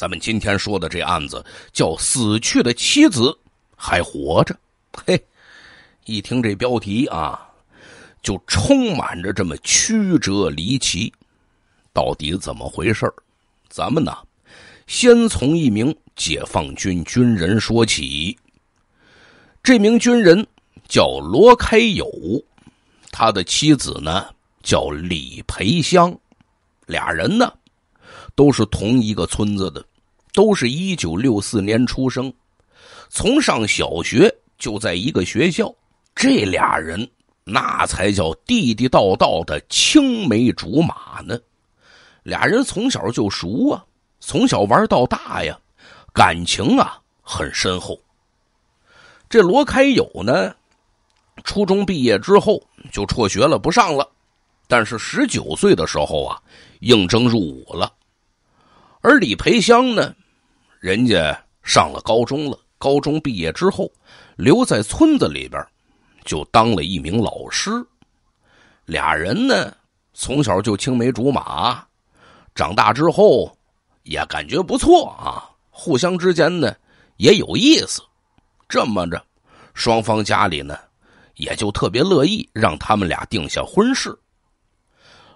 咱们今天说的这案子叫“死去的妻子还活着”，嘿，一听这标题啊，就充满着这么曲折离奇。到底怎么回事咱们呢，先从一名解放军军人说起。这名军人叫罗开友，他的妻子呢叫李培香，俩人呢。都是同一个村子的，都是一九六四年出生，从上小学就在一个学校，这俩人那才叫地地道道的青梅竹马呢。俩人从小就熟啊，从小玩到大呀，感情啊很深厚。这罗开友呢，初中毕业之后就辍学了，不上了，但是十九岁的时候啊，应征入伍了。而李培香呢，人家上了高中了，高中毕业之后，留在村子里边，就当了一名老师。俩人呢，从小就青梅竹马，长大之后也感觉不错啊，互相之间呢也有意思。这么着，双方家里呢也就特别乐意让他们俩定下婚事。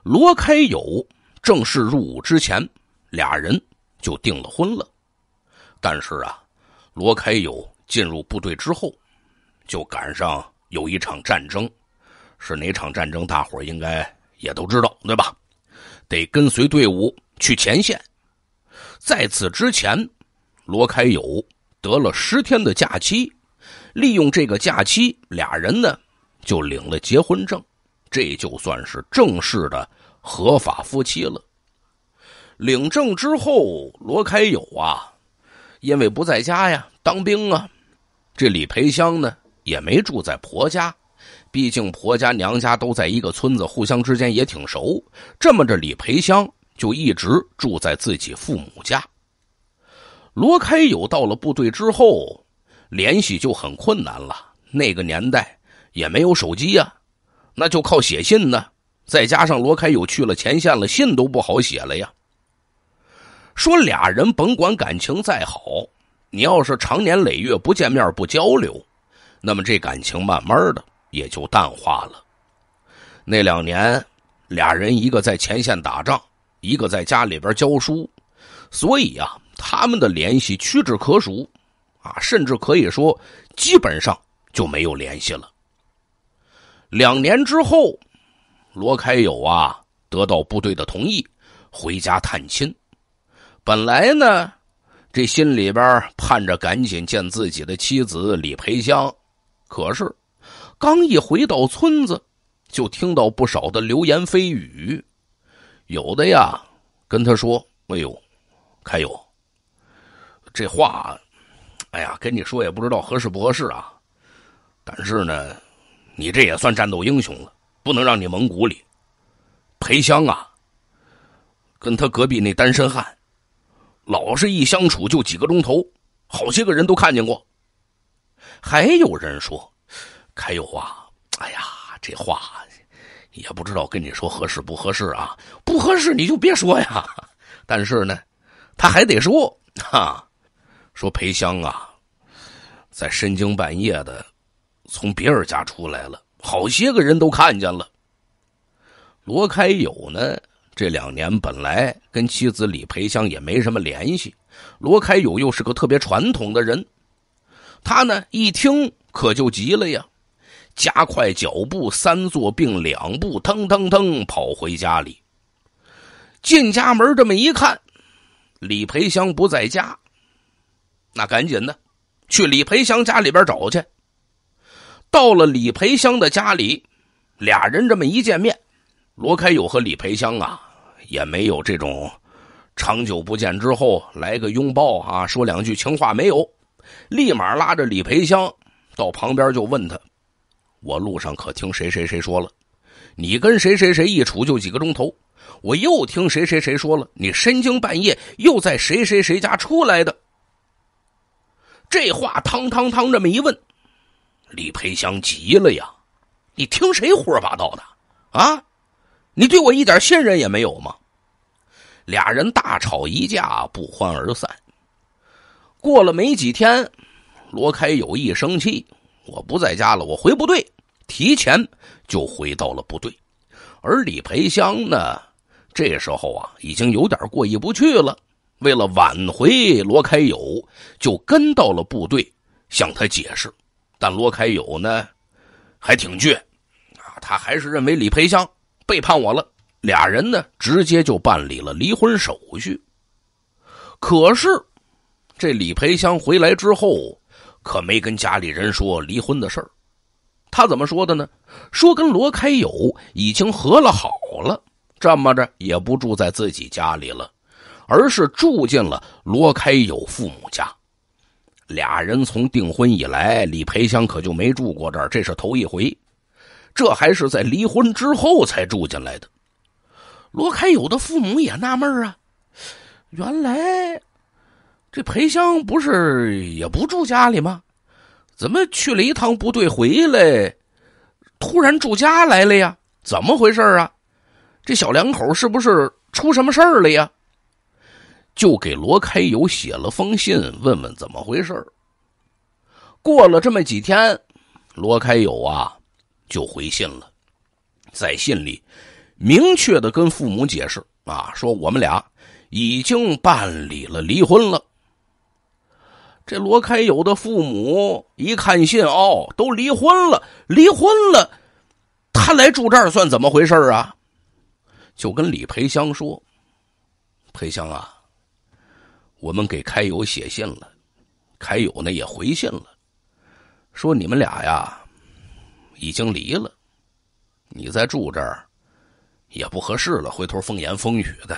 罗开友正式入伍之前。俩人就订了婚了，但是啊，罗开友进入部队之后，就赶上有一场战争，是哪场战争？大伙应该也都知道，对吧？得跟随队伍去前线。在此之前，罗开友得了十天的假期，利用这个假期，俩人呢就领了结婚证，这就算是正式的合法夫妻了。领证之后，罗开友啊，因为不在家呀，当兵啊，这李培香呢也没住在婆家，毕竟婆家娘家都在一个村子，互相之间也挺熟。这么着，李培香就一直住在自己父母家。罗开友到了部队之后，联系就很困难了。那个年代也没有手机呀，那就靠写信呢。再加上罗开友去了前线了，信都不好写了呀。说俩人甭管感情再好，你要是常年累月不见面不交流，那么这感情慢慢的也就淡化了。那两年，俩人一个在前线打仗，一个在家里边教书，所以呀，他们的联系屈指可数，啊，甚至可以说基本上就没有联系了。两年之后，罗开友啊得到部队的同意，回家探亲。本来呢，这心里边盼着赶紧见自己的妻子李培香，可是刚一回到村子，就听到不少的流言蜚语，有的呀跟他说：“哎呦，开友，这话，哎呀，跟你说也不知道合适不合适啊。但是呢，你这也算战斗英雄了，不能让你蒙古里。培香啊，跟他隔壁那单身汉。”老是一相处就几个钟头，好些个人都看见过。还有人说，开友啊，哎呀，这话也不知道跟你说合适不合适啊，不合适你就别说呀。但是呢，他还得说哈，说裴香啊，在深更半夜的从别人家出来了，好些个人都看见了。罗开友呢？这两年本来跟妻子李培香也没什么联系，罗开友又是个特别传统的人，他呢一听可就急了呀，加快脚步三坐并两步噔噔噔跑回家里。进家门这么一看，李培香不在家，那赶紧的去李培香家里边找去。到了李培香的家里，俩人这么一见面。罗开友和李培香啊，也没有这种长久不见之后来个拥抱啊，说两句情话没有，立马拉着李培香到旁边就问他：“我路上可听谁谁谁说了，你跟谁谁谁一处就几个钟头？我又听谁谁谁说了，你深更半夜又在谁谁谁家出来的？”这话汤汤汤这么一问，李培香急了呀：“你听谁胡说八道的啊？”你对我一点信任也没有吗？俩人大吵一架，不欢而散。过了没几天，罗开友一生气，我不在家了，我回部队，提前就回到了部队。而李培香呢，这时候啊，已经有点过意不去了。为了挽回罗开友，就跟到了部队，向他解释。但罗开友呢，还挺倔，啊，他还是认为李培香。背叛我了，俩人呢直接就办理了离婚手续。可是，这李培香回来之后，可没跟家里人说离婚的事儿。他怎么说的呢？说跟罗开友已经和了好了，这么着也不住在自己家里了，而是住进了罗开友父母家。俩人从订婚以来，李培香可就没住过这儿，这是头一回。这还是在离婚之后才住进来的。罗开有的父母也纳闷啊，原来这裴香不是也不住家里吗？怎么去了一趟部队回来，突然住家来了呀？怎么回事啊？这小两口是不是出什么事儿了呀？就给罗开有写了封信，问问怎么回事过了这么几天，罗开有啊。就回信了，在信里明确的跟父母解释啊，说我们俩已经办理了离婚了。这罗开友的父母一看信，哦，都离婚了，离婚了，他来住这儿算怎么回事啊？就跟李培香说：“培香啊，我们给开友写信了，开友呢也回信了，说你们俩呀。”已经离了，你再住这儿也不合适了。回头风言风语的，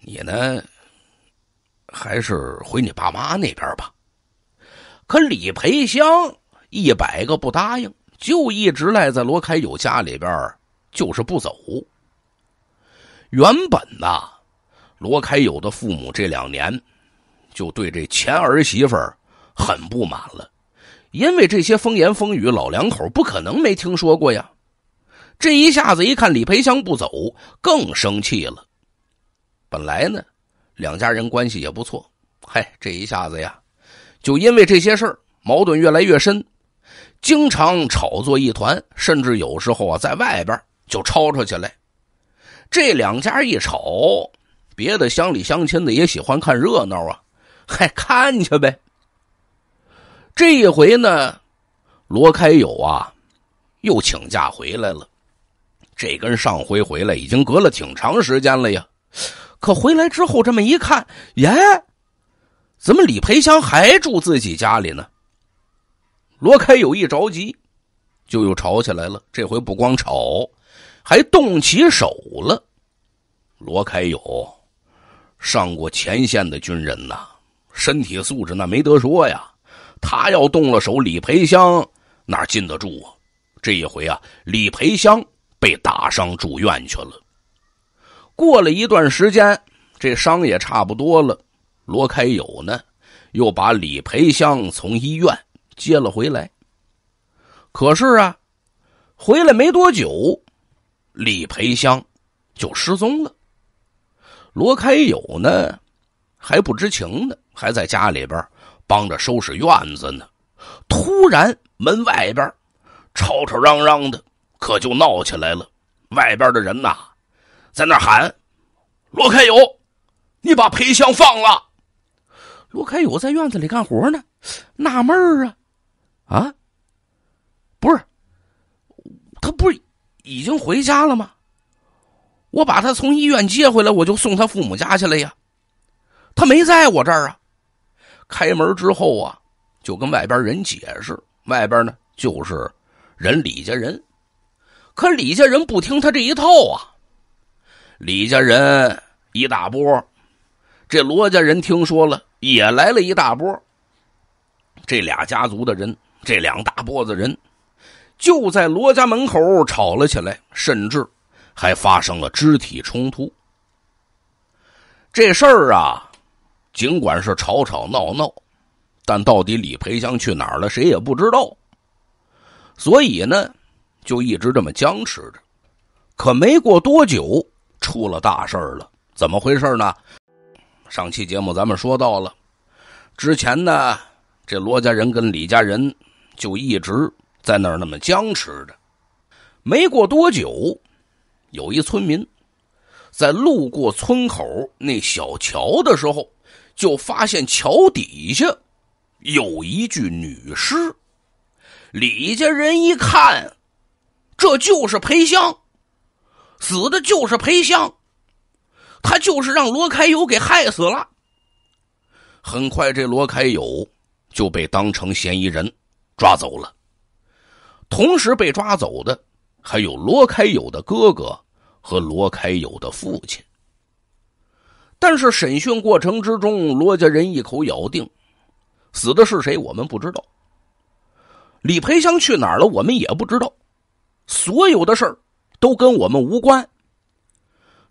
你呢，还是回你爸妈那边吧。可李培香一百个不答应，就一直赖在罗开友家里边，就是不走。原本呐，罗开友的父母这两年就对这前儿媳妇儿很不满了。因为这些风言风语，老两口不可能没听说过呀。这一下子一看李培香不走，更生气了。本来呢，两家人关系也不错，嗨，这一下子呀，就因为这些事儿，矛盾越来越深，经常吵作一团，甚至有时候啊，在外边就吵吵起来。这两家一吵，别的乡里乡亲的也喜欢看热闹啊，嗨，看去呗。这一回呢，罗开友啊，又请假回来了。这跟上回回来已经隔了挺长时间了呀。可回来之后，这么一看，耶，怎么李培香还住自己家里呢？罗开友一着急，就又吵起来了。这回不光吵，还动起手了。罗开友上过前线的军人呐，身体素质那没得说呀。他要动了手，李培香哪禁得住啊？这一回啊，李培香被打伤住院去了。过了一段时间，这伤也差不多了。罗开友呢，又把李培香从医院接了回来。可是啊，回来没多久，李培香就失踪了。罗开友呢，还不知情呢，还在家里边儿。帮着收拾院子呢，突然门外边吵吵嚷嚷的，可就闹起来了。外边的人呐，在那喊：“罗开友，你把裴香放了！”罗开友在院子里干活呢，纳闷儿啊，啊，不是，他不是已经回家了吗？我把他从医院接回来，我就送他父母家去了呀，他没在我这儿啊。开门之后啊，就跟外边人解释，外边呢就是人李家人，可李家人不听他这一套啊。李家人一大波，这罗家人听说了也来了一大波。这俩家族的人，这两大波子人，就在罗家门口吵了起来，甚至还发生了肢体冲突。这事儿啊。尽管是吵吵闹闹，但到底李培香去哪儿了，谁也不知道。所以呢，就一直这么僵持着。可没过多久，出了大事儿了。怎么回事呢？上期节目咱们说到了，之前呢，这罗家人跟李家人就一直在那儿那么僵持着。没过多久，有一村民在路过村口那小桥的时候。就发现桥底下有一具女尸，李家人一看，这就是裴香，死的就是裴香，他就是让罗开友给害死了。很快，这罗开友就被当成嫌疑人抓走了，同时被抓走的还有罗开友的哥哥和罗开友的父亲。但是审讯过程之中，罗家人一口咬定，死的是谁我们不知道，李培香去哪儿了我们也不知道，所有的事儿都跟我们无关。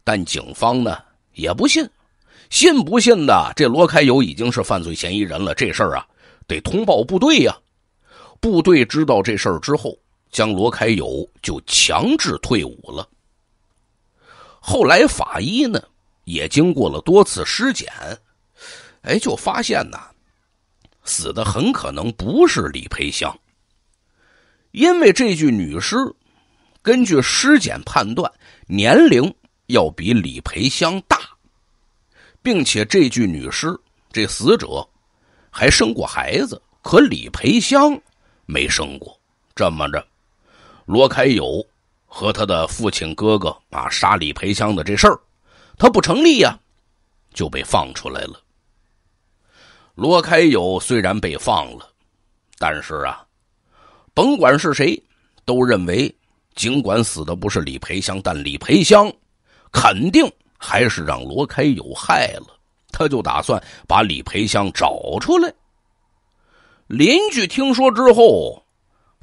但警方呢也不信，信不信的这罗开友已经是犯罪嫌疑人了，这事儿啊得通报部队呀。部队知道这事儿之后，将罗开友就强制退伍了。后来法医呢？也经过了多次尸检，哎，就发现呢，死的很可能不是李培香，因为这具女尸根据尸检判断年龄要比李培香大，并且这具女尸这死者还生过孩子，可李培香没生过。这么着，罗开友和他的父亲、哥哥啊，杀李培香的这事儿。他不成立呀，就被放出来了。罗开友虽然被放了，但是啊，甭管是谁，都认为尽管死的不是李培香，但李培香肯定还是让罗开友害了。他就打算把李培香找出来。邻居听说之后，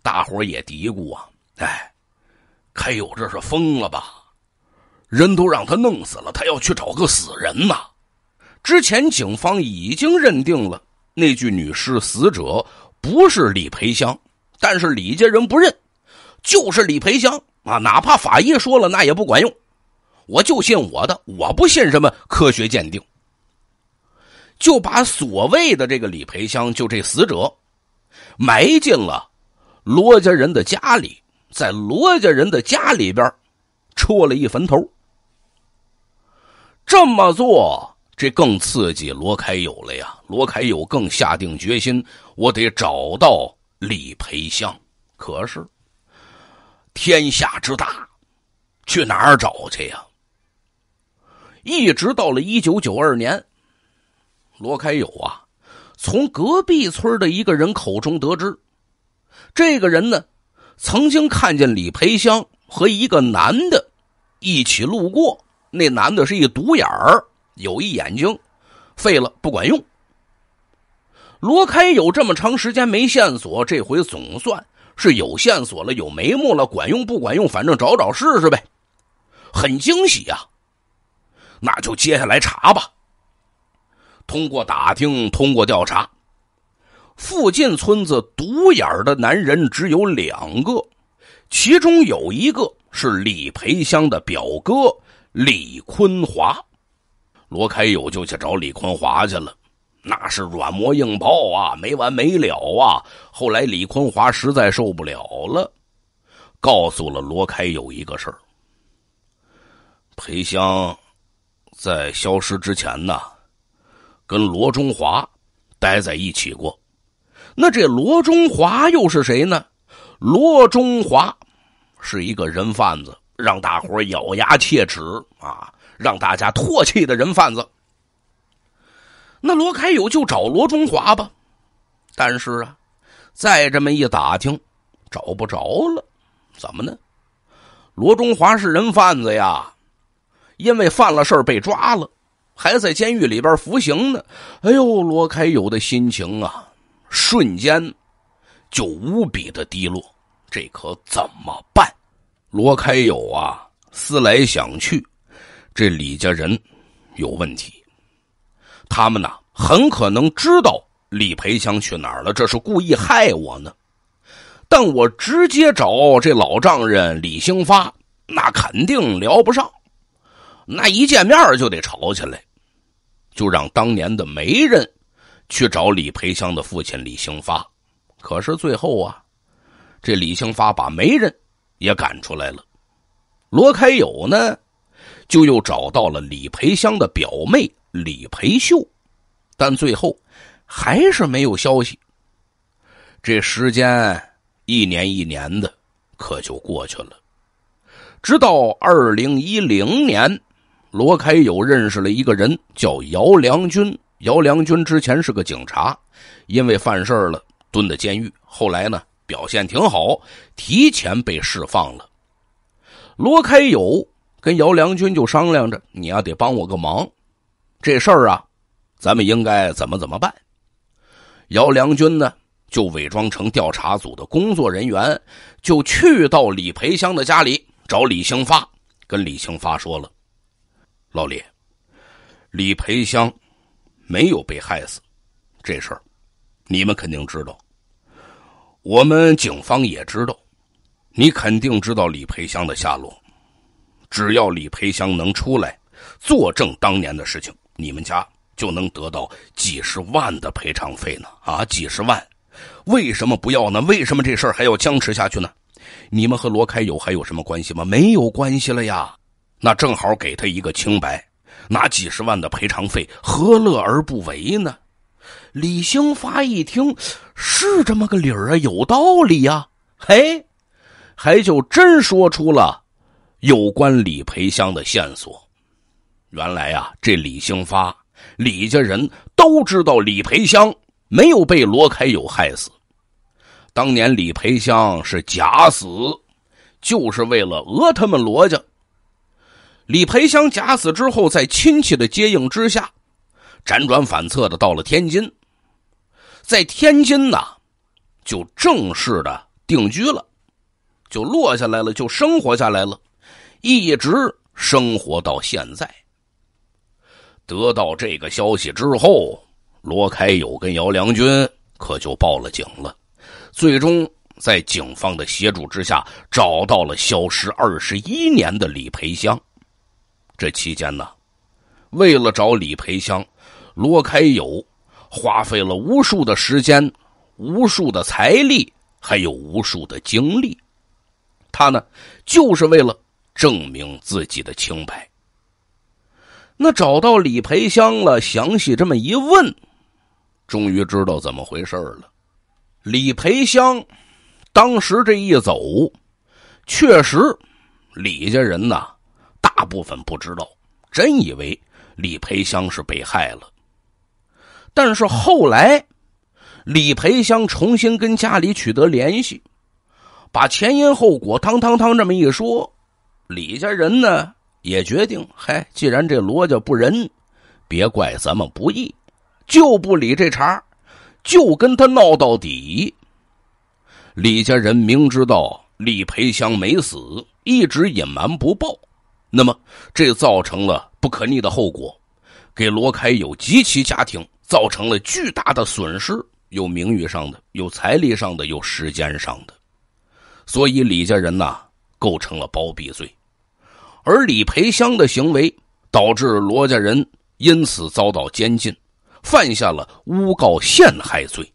大伙也嘀咕啊：“哎，开友这是疯了吧？”人都让他弄死了，他要去找个死人嘛？之前警方已经认定了那具女尸死者不是李培香，但是李家人不认，就是李培香啊！哪怕法医说了那也不管用，我就信我的，我不信什么科学鉴定。就把所谓的这个李培香，就这死者，埋进了罗家人的家里，在罗家人的家里边儿戳了一坟头。这么做，这更刺激罗开友了呀！罗开友更下定决心，我得找到李培香。可是，天下之大，去哪儿找去呀？一直到了一九九二年，罗开友啊，从隔壁村的一个人口中得知，这个人呢，曾经看见李培香和一个男的一起路过。那男的是一独眼儿，有一眼睛，废了，不管用。罗开有这么长时间没线索，这回总算是有线索了，有眉目了，管用不管用，反正找找试试呗，很惊喜呀。那就接下来查吧。通过打听，通过调查，附近村子独眼的男人只有两个，其中有一个是李培香的表哥。李坤华、罗开友就去找李坤华去了，那是软磨硬泡啊，没完没了啊。后来李坤华实在受不了了，告诉了罗开友一个事儿：裴香在消失之前呢，跟罗中华待在一起过。那这罗中华又是谁呢？罗中华是一个人贩子。让大伙咬牙切齿啊！让大家唾弃的人贩子，那罗开友就找罗中华吧。但是啊，再这么一打听，找不着了。怎么呢？罗中华是人贩子呀，因为犯了事被抓了，还在监狱里边服刑呢。哎呦，罗开友的心情啊，瞬间就无比的低落。这可怎么办？罗开友啊，思来想去，这李家人有问题，他们呐很可能知道李培香去哪儿了，这是故意害我呢。但我直接找这老丈人李兴发，那肯定聊不上，那一见面就得吵起来。就让当年的媒人去找李培香的父亲李兴发，可是最后啊，这李兴发把媒人。也赶出来了，罗开友呢，就又找到了李培香的表妹李培秀，但最后还是没有消息。这时间一年一年的，可就过去了。直到二零一零年，罗开友认识了一个人，叫姚良军。姚良军之前是个警察，因为犯事儿了蹲的监狱，后来呢。表现挺好，提前被释放了。罗开友跟姚良军就商量着：“你啊，得帮我个忙，这事儿啊，咱们应该怎么怎么办？”姚良军呢，就伪装成调查组的工作人员，就去到李培香的家里找李兴发，跟李兴发说了：“老李，李培香没有被害死，这事儿你们肯定知道。”我们警方也知道，你肯定知道李培香的下落。只要李培香能出来作证当年的事情，你们家就能得到几十万的赔偿费呢！啊，几十万，为什么不要呢？为什么这事儿还要僵持下去呢？你们和罗开友还有什么关系吗？没有关系了呀！那正好给他一个清白，拿几十万的赔偿费，何乐而不为呢？李兴发一听，是这么个理儿啊，有道理呀！嘿，还就真说出了有关李培香的线索。原来啊，这李兴发、李家人都知道李培香没有被罗开友害死。当年李培香是假死，就是为了讹他们罗家。李培香假死之后，在亲戚的接应之下，辗转反侧的到了天津。在天津呢，就正式的定居了，就落下来了，就生活下来了，一直生活到现在。得到这个消息之后，罗开友跟姚良军可就报了警了。最终在警方的协助之下，找到了消失二十一年的李培香。这期间呢，为了找李培香，罗开友。花费了无数的时间，无数的财力，还有无数的精力，他呢，就是为了证明自己的清白。那找到李培香了，详细这么一问，终于知道怎么回事了。李培香当时这一走，确实，李家人呐，大部分不知道，真以为李培香是被害了。但是后来，李培香重新跟家里取得联系，把前因后果，汤汤汤这么一说，李家人呢也决定：嗨，既然这罗家不仁，别怪咱们不义，就不理这茬，就跟他闹到底。李家人明知道李培香没死，一直隐瞒不报，那么这造成了不可逆的后果，给罗开友及其家庭。造成了巨大的损失，有名誉上的，有财力上的，有时间上的，所以李家人呐构成了包庇罪，而李培香的行为导致罗家人因此遭到监禁，犯下了诬告陷害罪，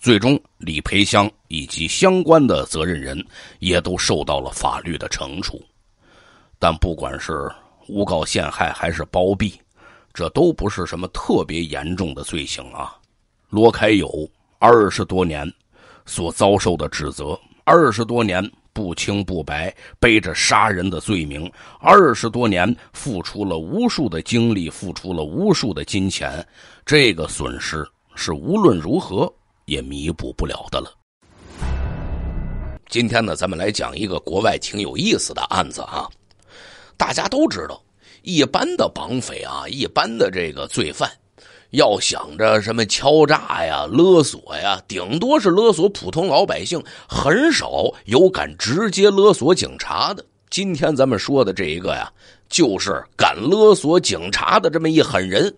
最终李培香以及相关的责任人也都受到了法律的惩处，但不管是诬告陷害还是包庇。这都不是什么特别严重的罪行啊！罗开友二十多年所遭受的指责，二十多年不清不白背着杀人的罪名，二十多年付出了无数的精力，付出了无数的金钱，这个损失是无论如何也弥补不了的了。今天呢，咱们来讲一个国外挺有意思的案子啊，大家都知道。一般的绑匪啊，一般的这个罪犯，要想着什么敲诈呀、勒索呀，顶多是勒索普通老百姓，很少有敢直接勒索警察的。今天咱们说的这一个呀，就是敢勒索警察的这么一狠人。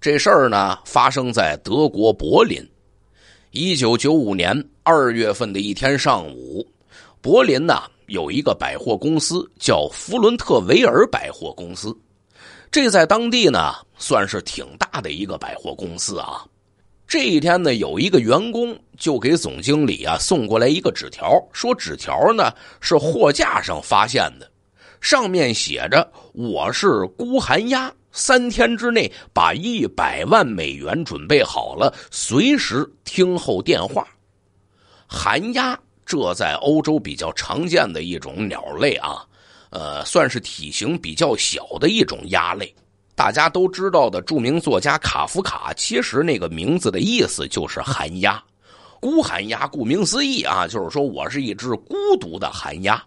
这事儿呢，发生在德国柏林，一九九五年二月份的一天上午，柏林呐。有一个百货公司叫弗伦特维尔百货公司，这在当地呢算是挺大的一个百货公司啊。这一天呢，有一个员工就给总经理啊送过来一个纸条，说纸条呢是货架上发现的，上面写着：“我是孤寒鸭，三天之内把一百万美元准备好了，随时听候电话。”寒鸭。这在欧洲比较常见的一种鸟类啊，呃，算是体型比较小的一种鸭类。大家都知道的著名作家卡夫卡，其实那个名字的意思就是寒鸦。孤寒鸭。顾名思义啊，就是说我是一只孤独的寒鸦。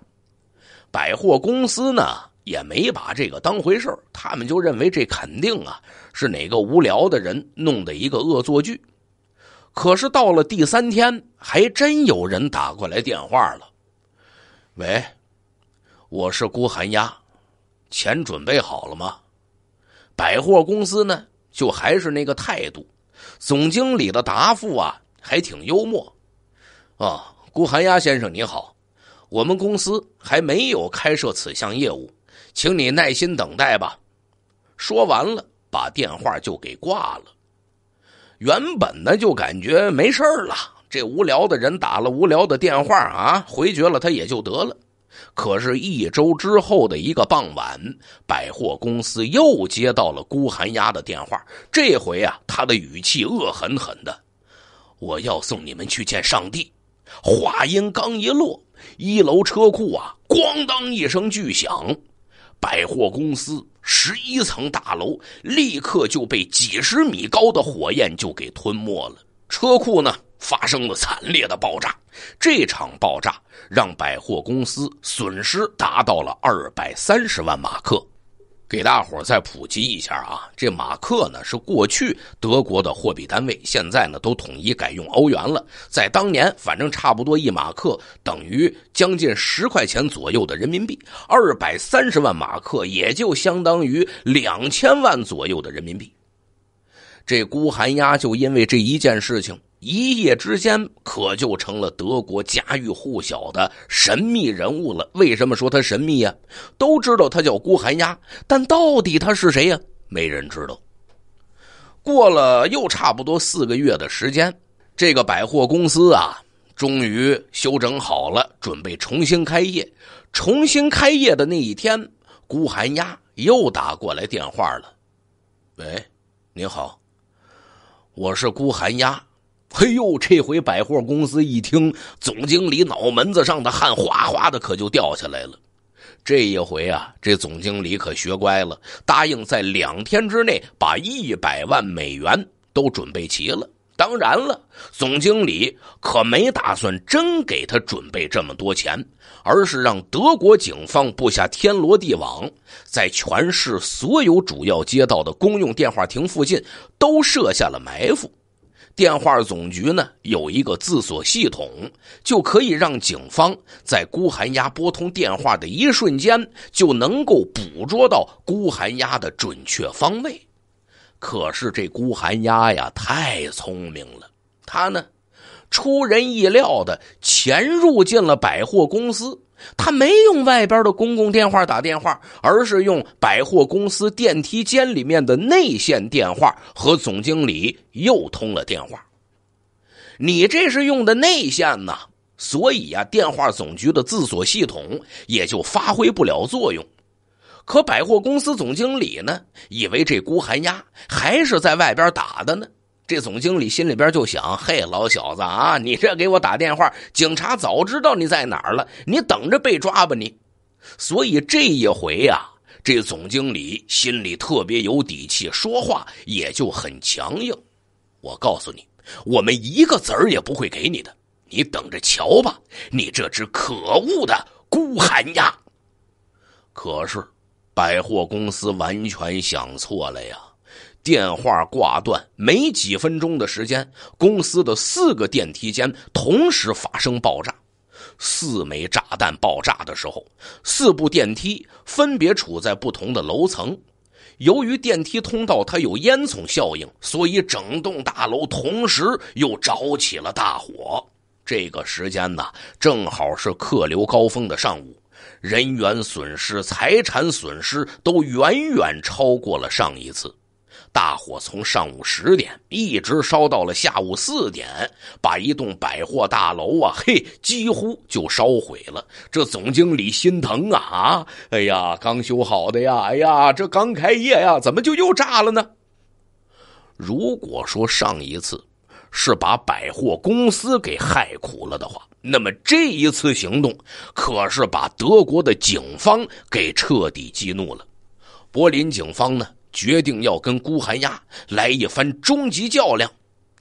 百货公司呢也没把这个当回事他们就认为这肯定啊是哪个无聊的人弄的一个恶作剧。可是到了第三天，还真有人打过来电话了。喂，我是孤寒鸦，钱准备好了吗？百货公司呢？就还是那个态度。总经理的答复啊，还挺幽默。啊，孤寒鸦先生你好，我们公司还没有开设此项业务，请你耐心等待吧。说完了，把电话就给挂了。原本呢就感觉没事了，这无聊的人打了无聊的电话啊，回绝了他也就得了。可是，一周之后的一个傍晚，百货公司又接到了孤寒鸭的电话。这回啊，他的语气恶狠狠的：“我要送你们去见上帝。”话音刚一落，一楼车库啊，咣当一声巨响。百货公司十一层大楼立刻就被几十米高的火焰就给吞没了。车库呢发生了惨烈的爆炸，这场爆炸让百货公司损失达到了二百三十万马克。给大伙再普及一下啊，这马克呢是过去德国的货币单位，现在呢都统一改用欧元了。在当年，反正差不多一马克等于将近十块钱左右的人民币，二百三十万马克也就相当于两千万左右的人民币。这孤寒鸭就因为这一件事情，一夜之间可就成了德国家喻户晓的神秘人物了。为什么说他神秘呀？都知道他叫孤寒鸭，但到底他是谁呀？没人知道。过了又差不多四个月的时间，这个百货公司啊，终于修整好了，准备重新开业。重新开业的那一天，孤寒鸭又打过来电话了：“喂，您好。”我是孤寒鸭，嘿呦！这回百货公司一听，总经理脑门子上的汗哗哗的，可就掉下来了。这一回啊，这总经理可学乖了，答应在两天之内把一百万美元都准备齐了。当然了，总经理可没打算真给他准备这么多钱，而是让德国警方布下天罗地网，在全市所有主要街道的公用电话亭附近都设下了埋伏。电话总局呢有一个自锁系统，就可以让警方在孤寒鸭拨通电话的一瞬间就能够捕捉到孤寒鸭的准确方位。可是这孤寒鸭呀，太聪明了。他呢，出人意料的潜入进了百货公司。他没用外边的公共电话打电话，而是用百货公司电梯间里面的内线电话和总经理又通了电话。你这是用的内线呐，所以啊，电话总局的自锁系统也就发挥不了作用。可百货公司总经理呢，以为这孤寒鸭还是在外边打的呢。这总经理心里边就想：“嘿，老小子啊，你这给我打电话，警察早知道你在哪儿了，你等着被抓吧你。”所以这一回呀，这总经理心里特别有底气，说话也就很强硬。我告诉你，我们一个子儿也不会给你的，你等着瞧吧，你这只可恶的孤寒鸭。可是。百货公司完全想错了呀！电话挂断没几分钟的时间，公司的四个电梯间同时发生爆炸。四枚炸弹爆炸的时候，四部电梯分别处在不同的楼层。由于电梯通道它有烟囱效应，所以整栋大楼同时又着起了大火。这个时间呢，正好是客流高峰的上午。人员损失、财产损失都远远超过了上一次。大火从上午十点一直烧到了下午四点，把一栋百货大楼啊，嘿，几乎就烧毁了。这总经理心疼啊啊！哎呀，刚修好的呀，哎呀，这刚开业呀，怎么就又炸了呢？如果说上一次是把百货公司给害苦了的话，那么这一次行动，可是把德国的警方给彻底激怒了。柏林警方呢，决定要跟孤寒鸭来一番终极较量。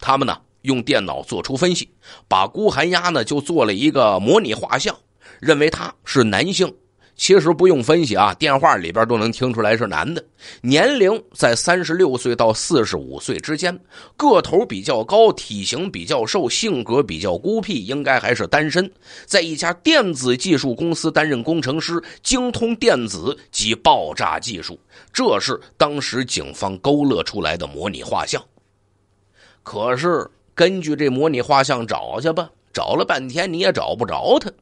他们呢，用电脑做出分析，把孤寒鸭呢就做了一个模拟画像，认为他是男性。其实不用分析啊，电话里边都能听出来是男的，年龄在三十六岁到四十五岁之间，个头比较高，体型比较瘦，性格比较孤僻，应该还是单身，在一家电子技术公司担任工程师，精通电子及爆炸技术。这是当时警方勾勒出来的模拟画像。可是根据这模拟画像找去吧，找了半天你也找不着他。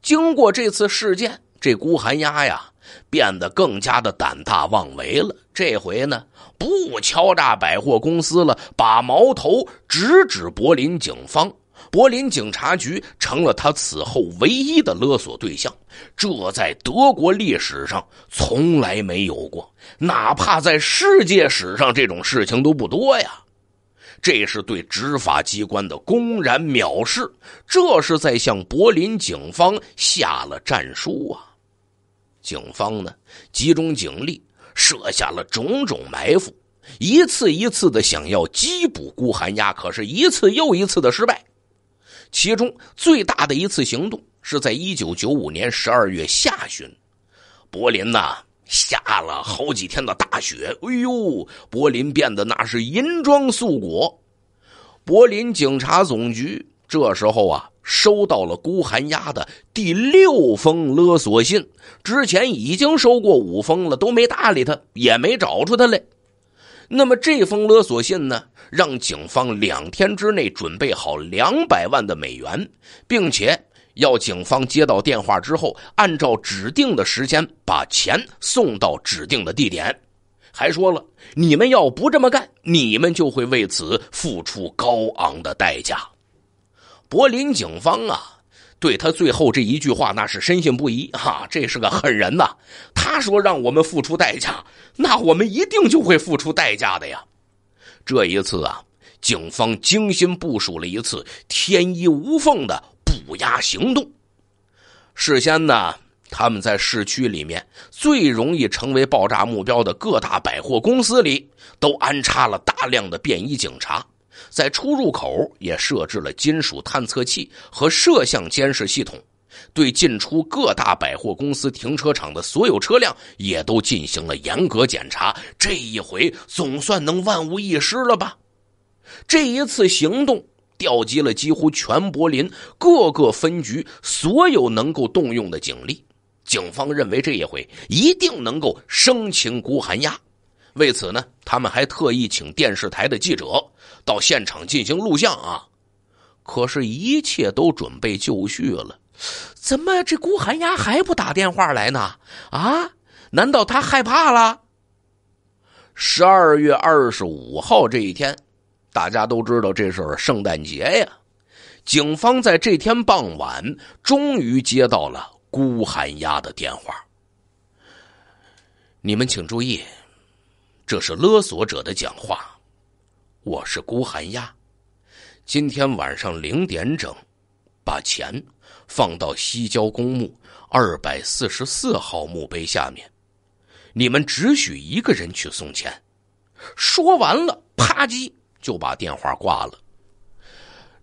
经过这次事件。这孤寒鸭呀，变得更加的胆大妄为了。这回呢，不敲诈百货公司了，把矛头直指柏林警方，柏林警察局成了他此后唯一的勒索对象。这在德国历史上从来没有过，哪怕在世界史上这种事情都不多呀。这是对执法机关的公然藐视，这是在向柏林警方下了战书啊！警方呢，集中警力设下了种种埋伏，一次一次的想要缉捕孤寒鸭，可是一次又一次的失败。其中最大的一次行动是在一九九五年十二月下旬，柏林呐。下了好几天的大雪，哎呦，柏林变得那是银装素裹。柏林警察总局这时候啊，收到了孤寒鸭的第六封勒索信，之前已经收过五封了，都没搭理他，也没找出他来。那么这封勒索信呢，让警方两天之内准备好两百万的美元，并且。要警方接到电话之后，按照指定的时间把钱送到指定的地点，还说了：“你们要不这么干，你们就会为此付出高昂的代价。”柏林警方啊，对他最后这一句话那是深信不疑哈，这是个狠人呐！他说让我们付出代价，那我们一定就会付出代价的呀。这一次啊，警方精心部署了一次天衣无缝的。堵押行动，事先呢，他们在市区里面最容易成为爆炸目标的各大百货公司里，都安插了大量的便衣警察，在出入口也设置了金属探测器和摄像监视系统，对进出各大百货公司停车场的所有车辆也都进行了严格检查。这一回总算能万无一失了吧？这一次行动。调集了几乎全柏林各个分局所有能够动用的警力，警方认为这一回一定能够生擒孤寒鸦。为此呢，他们还特意请电视台的记者到现场进行录像啊。可是，一切都准备就绪了，怎么这孤寒鸭还不打电话来呢？啊，难道他害怕了？十二月二十五号这一天。大家都知道这是圣诞节呀。警方在这天傍晚终于接到了孤寒鸦的电话。你们请注意，这是勒索者的讲话。我是孤寒鸦，今天晚上零点整，把钱放到西郊公墓二百四十四号墓碑下面。你们只许一个人去送钱。说完了，啪叽。就把电话挂了。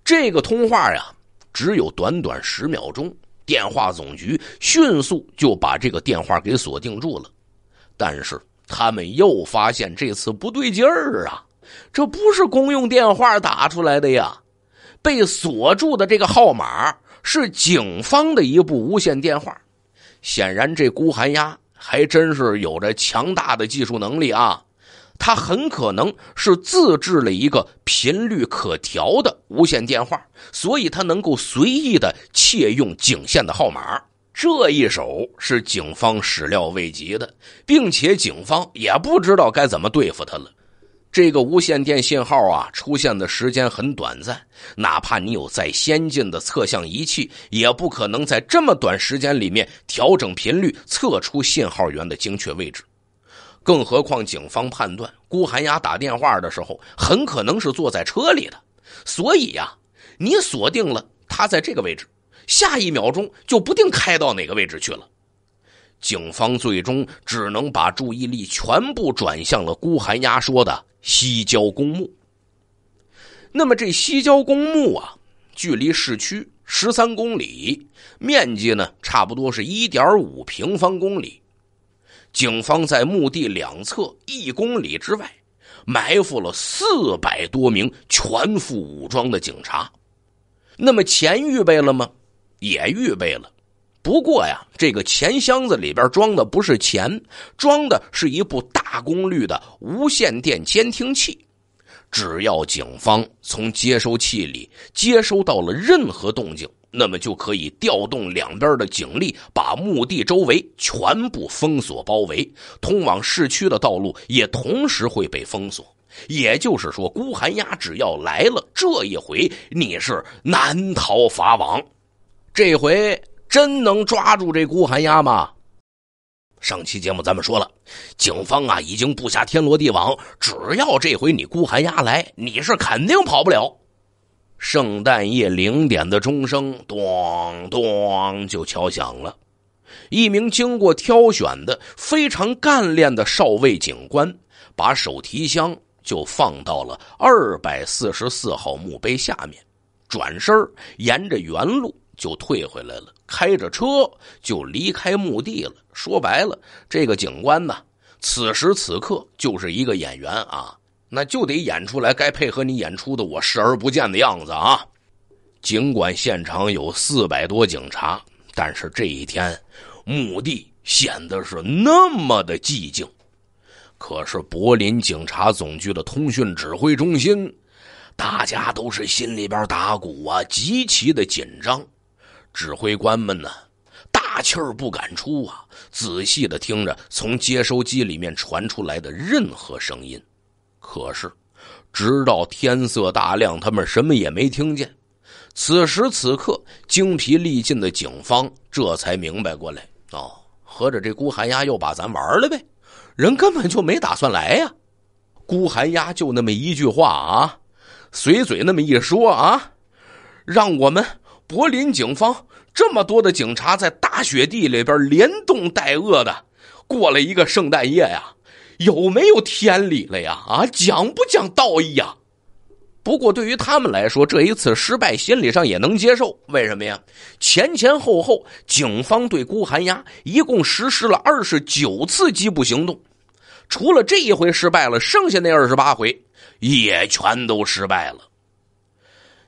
这个通话呀，只有短短十秒钟。电话总局迅速就把这个电话给锁定住了。但是他们又发现这次不对劲儿啊，这不是公用电话打出来的呀。被锁住的这个号码是警方的一部无线电话。显然，这孤寒鸭还真是有着强大的技术能力啊。他很可能是自制了一个频率可调的无线电话，所以他能够随意的窃用警线的号码。这一手是警方始料未及的，并且警方也不知道该怎么对付他了。这个无线电信号啊，出现的时间很短暂，哪怕你有再先进的测向仪器，也不可能在这么短时间里面调整频率，测出信号源的精确位置。更何况，警方判断孤寒丫打电话的时候很可能是坐在车里的，所以呀，你锁定了他在这个位置，下一秒钟就不定开到哪个位置去了。警方最终只能把注意力全部转向了孤寒丫说的西郊公墓。那么，这西郊公墓啊，距离市区十三公里，面积呢，差不多是一点五平方公里。警方在墓地两侧一公里之外埋伏了四百多名全副武装的警察。那么钱预备了吗？也预备了。不过呀，这个钱箱子里边装的不是钱，装的是一部大功率的无线电监听器。只要警方从接收器里接收到了任何动静。那么就可以调动两边的警力，把墓地周围全部封锁包围，通往市区的道路也同时会被封锁。也就是说，孤寒鸦只要来了这一回，你是难逃法网。这回真能抓住这孤寒鸦吗？上期节目咱们说了，警方啊已经布下天罗地网，只要这回你孤寒鸦来，你是肯定跑不了。圣诞夜零点的钟声，咚咚就敲响了。一名经过挑选的非常干练的少尉警官，把手提箱就放到了二百四十四号墓碑下面，转身沿着原路就退回来了，开着车就离开墓地了。说白了，这个警官呢，此时此刻就是一个演员啊。那就得演出来，该配合你演出的，我视而不见的样子啊！尽管现场有四百多警察，但是这一天，墓地显得是那么的寂静。可是柏林警察总局的通讯指挥中心，大家都是心里边打鼓啊，极其的紧张。指挥官们呢，大气儿不敢出啊，仔细的听着从接收机里面传出来的任何声音。可是，直到天色大亮，他们什么也没听见。此时此刻，精疲力尽的警方这才明白过来：哦，合着这孤寒鸭又把咱玩了呗？人根本就没打算来呀！孤寒鸭就那么一句话啊，随嘴那么一说啊，让我们柏林警方这么多的警察在大雪地里边连冻带饿的过了一个圣诞夜呀！有没有天理了呀？啊，讲不讲道义呀？不过对于他们来说，这一次失败心理上也能接受。为什么呀？前前后后，警方对孤寒鸭一共实施了二十九次缉捕行动，除了这一回失败了，剩下那二十八回也全都失败了。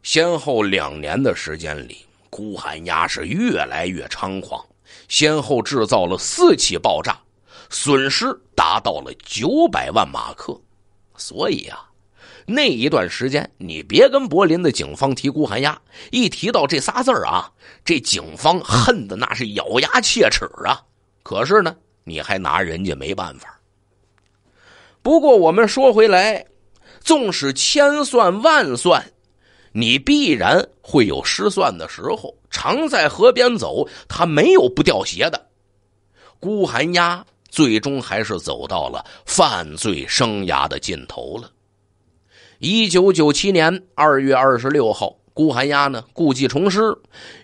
先后两年的时间里，孤寒鸭是越来越猖狂，先后制造了四起爆炸。损失达到了九百万马克，所以啊，那一段时间你别跟柏林的警方提孤寒鸭，一提到这仨字儿啊，这警方恨的那是咬牙切齿啊。可是呢，你还拿人家没办法。不过我们说回来，纵使千算万算，你必然会有失算的时候。常在河边走，他没有不掉鞋的。孤寒鸭。最终还是走到了犯罪生涯的尽头了。一九九七年二月二十六号，孤寒鸭呢故技重施，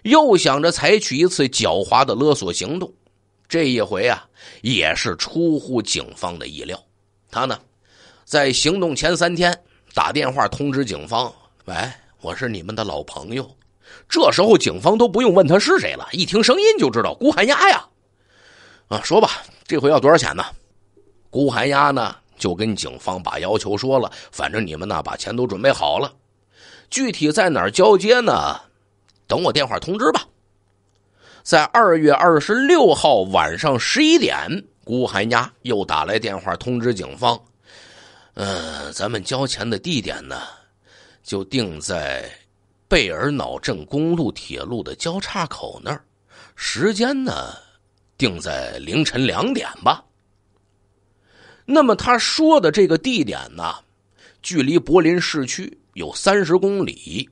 又想着采取一次狡猾的勒索行动。这一回啊，也是出乎警方的意料。他呢，在行动前三天打电话通知警方：“喂，我是你们的老朋友。”这时候警方都不用问他是谁了，一听声音就知道孤寒鸭呀。啊，说吧，这回要多少钱呢？孤寒鸭呢就跟警方把要求说了，反正你们呢把钱都准备好了，具体在哪儿交接呢？等我电话通知吧。在二月二十六号晚上十一点，孤寒鸭又打来电话通知警方。嗯，咱们交钱的地点呢，就定在贝尔瑙镇公路铁路的交叉口那儿，时间呢？定在凌晨两点吧。那么他说的这个地点呢，距离柏林市区有三十公里。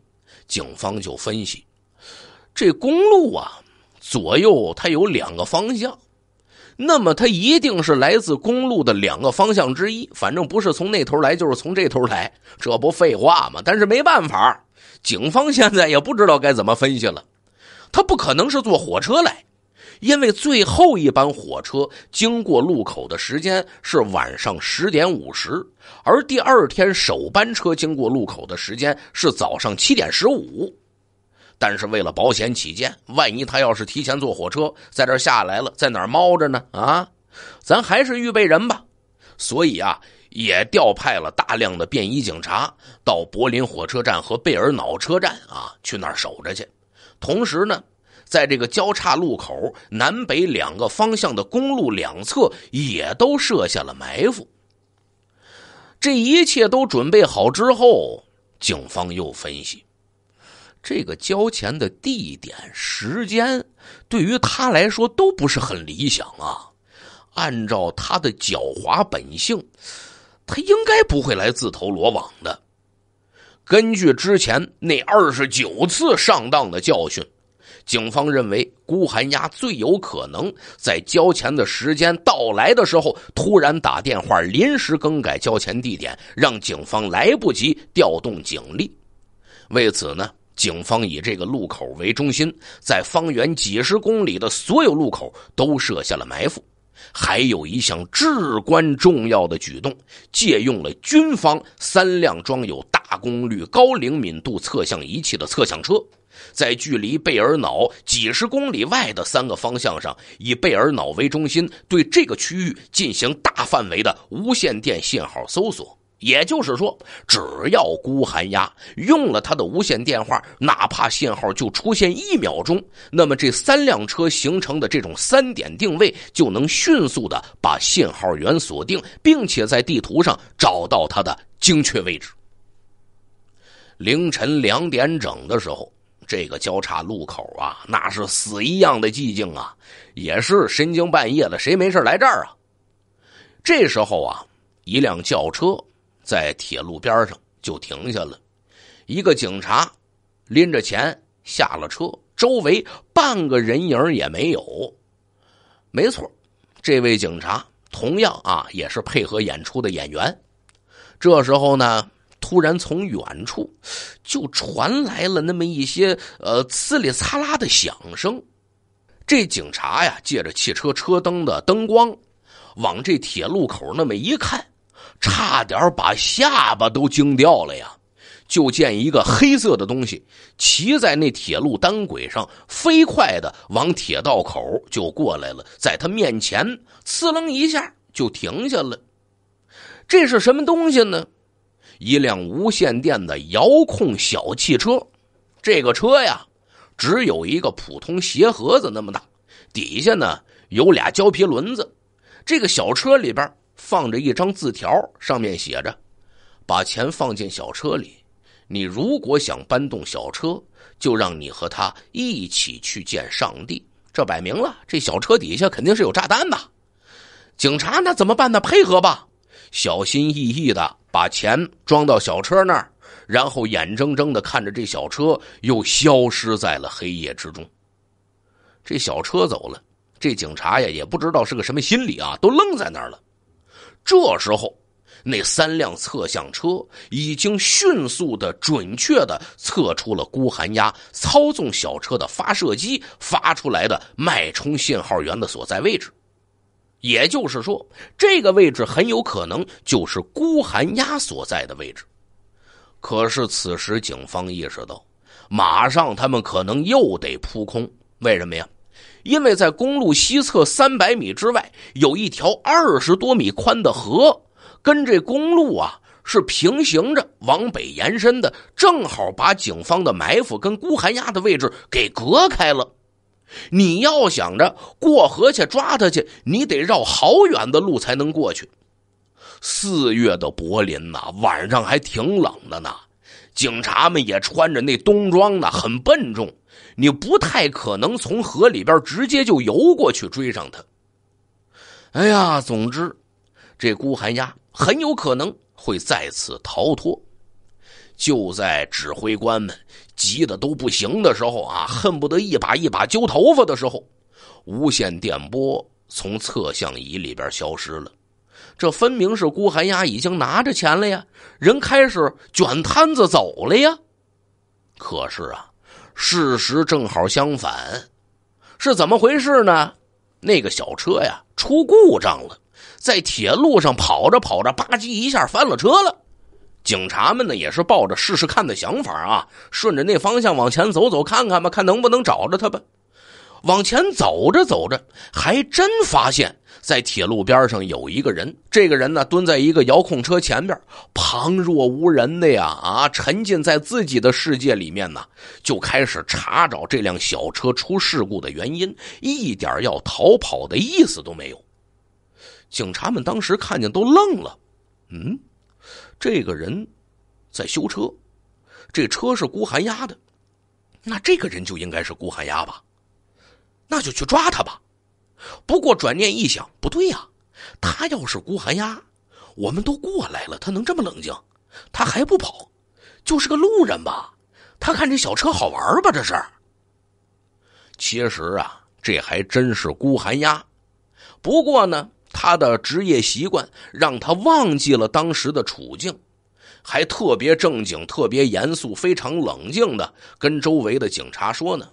警方就分析，这公路啊，左右它有两个方向，那么它一定是来自公路的两个方向之一，反正不是从那头来就是从这头来，这不废话吗？但是没办法，警方现在也不知道该怎么分析了。他不可能是坐火车来。因为最后一班火车经过路口的时间是晚上十点五十，而第二天首班车经过路口的时间是早上七点十五。但是为了保险起见，万一他要是提前坐火车在这儿下来了，在哪儿猫着呢？啊，咱还是预备人吧。所以啊，也调派了大量的便衣警察到柏林火车站和贝尔瑙车站啊，去那儿守着去。同时呢。在这个交叉路口，南北两个方向的公路两侧也都设下了埋伏。这一切都准备好之后，警方又分析，这个交钱的地点、时间，对于他来说都不是很理想啊。按照他的狡猾本性，他应该不会来自投罗网的。根据之前那二十九次上当的教训。警方认为，孤寒鸭最有可能在交钱的时间到来的时候，突然打电话临时更改交钱地点，让警方来不及调动警力。为此呢，警方以这个路口为中心，在方圆几十公里的所有路口都设下了埋伏。还有一项至关重要的举动，借用了军方三辆装有大功率、高灵敏度测向仪器的测向车。在距离贝尔瑙几十公里外的三个方向上，以贝尔瑙为中心，对这个区域进行大范围的无线电信号搜索。也就是说，只要孤寒鸭用了他的无线电话，哪怕信号就出现一秒钟，那么这三辆车形成的这种三点定位，就能迅速的把信号源锁定，并且在地图上找到它的精确位置。凌晨两点整的时候。这个交叉路口啊，那是死一样的寂静啊，也是深更半夜的，谁没事来这儿啊？这时候啊，一辆轿车在铁路边上就停下了，一个警察拎着钱下了车，周围半个人影也没有。没错，这位警察同样啊，也是配合演出的演员。这时候呢。突然，从远处就传来了那么一些呃呲里擦啦的响声。这警察呀，借着汽车车灯的灯光，往这铁路口那么一看，差点把下巴都惊掉了呀！就见一个黑色的东西骑在那铁路单轨上，飞快的往铁道口就过来了，在他面前刺楞一下就停下了。这是什么东西呢？一辆无线电的遥控小汽车，这个车呀，只有一个普通鞋盒子那么大，底下呢有俩胶皮轮子。这个小车里边放着一张字条，上面写着：“把钱放进小车里，你如果想搬动小车，就让你和他一起去见上帝。”这摆明了，这小车底下肯定是有炸弹的。警察，那怎么办呢？配合吧。小心翼翼的把钱装到小车那儿，然后眼睁睁的看着这小车又消失在了黑夜之中。这小车走了，这警察呀也不知道是个什么心理啊，都愣在那儿了。这时候，那三辆测向车已经迅速的、准确的测出了孤寒鸦操纵小车的发射机发出来的脉冲信号源的所在位置。也就是说，这个位置很有可能就是孤寒鸭所在的位置。可是，此时警方意识到，马上他们可能又得扑空。为什么呀？因为在公路西侧三百米之外，有一条二十多米宽的河，跟这公路啊是平行着往北延伸的，正好把警方的埋伏跟孤寒鸭的位置给隔开了。你要想着过河去抓他去，你得绕好远的路才能过去。四月的柏林呐，晚上还挺冷的呢。警察们也穿着那冬装呢，很笨重，你不太可能从河里边直接就游过去追上他。哎呀，总之，这孤寒鸭很有可能会再次逃脱。就在指挥官们急得都不行的时候啊，恨不得一把一把揪头发的时候，无线电波从测向仪里边消失了。这分明是孤寒鸭已经拿着钱了呀，人开始卷摊子走了呀。可是啊，事实正好相反，是怎么回事呢？那个小车呀出故障了，在铁路上跑着跑着吧唧一下翻了车了。警察们呢，也是抱着试试看的想法啊，顺着那方向往前走走看看吧，看能不能找着他吧。往前走着走着，还真发现，在铁路边上有一个人。这个人呢，蹲在一个遥控车前边，旁若无人的呀，啊，沉浸在自己的世界里面呢，就开始查找这辆小车出事故的原因，一点要逃跑的意思都没有。警察们当时看见都愣了，嗯。这个人，在修车，这车是孤寒鸭的，那这个人就应该是孤寒鸭吧？那就去抓他吧。不过转念一想，不对呀，他要是孤寒鸭，我们都过来了，他能这么冷静？他还不跑，就是个路人吧？他看这小车好玩吧？这是。其实啊，这还真是孤寒鸭。不过呢。他的职业习惯让他忘记了当时的处境，还特别正经、特别严肃、非常冷静的跟周围的警察说呢：“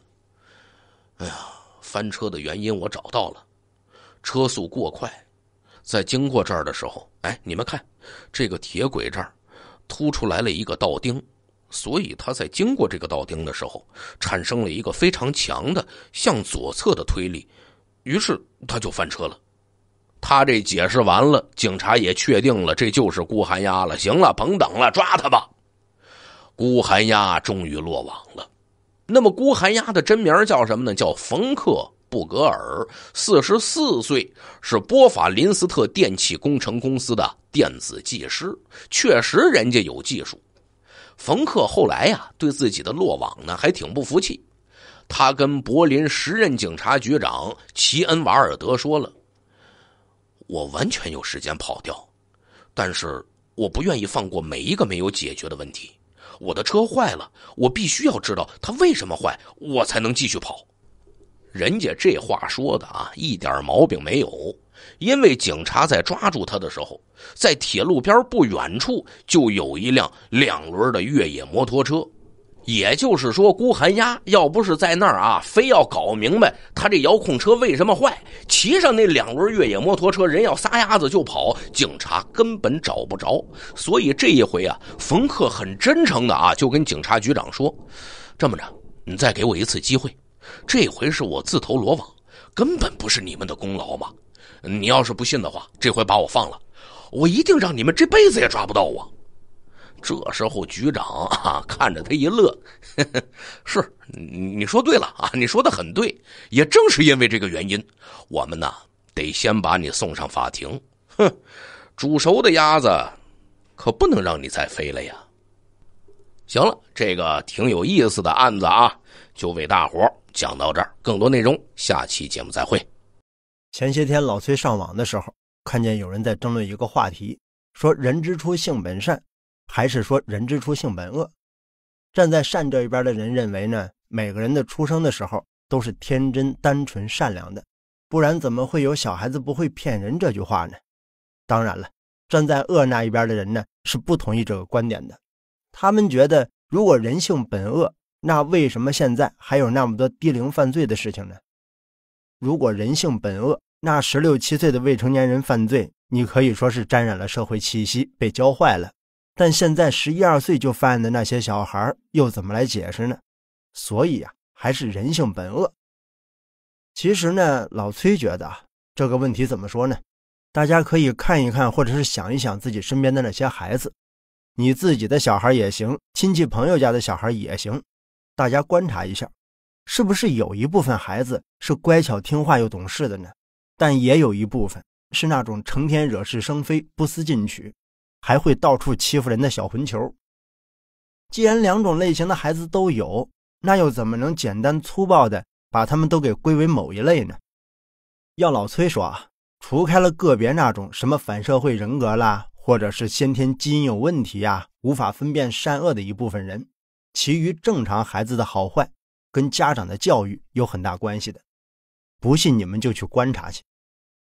哎呀，翻车的原因我找到了，车速过快，在经过这儿的时候，哎，你们看这个铁轨这儿突出来了一个道钉，所以他在经过这个道钉的时候产生了一个非常强的向左侧的推力，于是他就翻车了。”他这解释完了，警察也确定了，这就是孤寒鸭了。行了，甭等了，抓他吧。孤寒鸭终于落网了。那么，孤寒鸭的真名叫什么呢？叫冯克布格尔，四十四岁，是波法林斯特电气工程公司的电子技师。确实，人家有技术。冯克后来呀，对自己的落网呢，还挺不服气。他跟柏林时任警察局长齐恩瓦尔德说了。我完全有时间跑掉，但是我不愿意放过每一个没有解决的问题。我的车坏了，我必须要知道它为什么坏，我才能继续跑。人家这话说的啊，一点毛病没有。因为警察在抓住他的时候，在铁路边不远处就有一辆两轮的越野摩托车。也就是说，孤寒鸭要不是在那儿啊，非要搞明白他这遥控车为什么坏，骑上那两轮越野摩托车，人要撒丫子就跑，警察根本找不着。所以这一回啊，冯克很真诚的啊，就跟警察局长说：“这么着，你再给我一次机会，这回是我自投罗网，根本不是你们的功劳嘛。你要是不信的话，这回把我放了，我一定让你们这辈子也抓不到我。”这时候局长啊，看着他一乐，呵呵是，你说对了啊，你说的很对，也正是因为这个原因，我们呢得先把你送上法庭。哼，煮熟的鸭子可不能让你再飞了呀。行了，这个挺有意思的案子啊，就为大伙讲到这儿，更多内容下期节目再会。前些天老崔上网的时候，看见有人在争论一个话题，说“人之初，性本善”。还是说人之初性本恶？站在善这一边的人认为呢，每个人的出生的时候都是天真单纯、善良的，不然怎么会有“小孩子不会骗人”这句话呢？当然了，站在恶那一边的人呢是不同意这个观点的。他们觉得，如果人性本恶，那为什么现在还有那么多低龄犯罪的事情呢？如果人性本恶，那十六七岁的未成年人犯罪，你可以说是沾染了社会气息，被教坏了。但现在十一二岁就犯的那些小孩又怎么来解释呢？所以啊，还是人性本恶。其实呢，老崔觉得这个问题怎么说呢？大家可以看一看，或者是想一想自己身边的那些孩子，你自己的小孩也行，亲戚朋友家的小孩也行。大家观察一下，是不是有一部分孩子是乖巧听话又懂事的呢？但也有一部分是那种成天惹是生非、不思进取。还会到处欺负人的小混球。既然两种类型的孩子都有，那又怎么能简单粗暴的把他们都给归为某一类呢？要老崔说啊，除开了个别那种什么反社会人格啦，或者是先天基因有问题呀，无法分辨善恶的一部分人，其余正常孩子的好坏，跟家长的教育有很大关系的。不信你们就去观察去，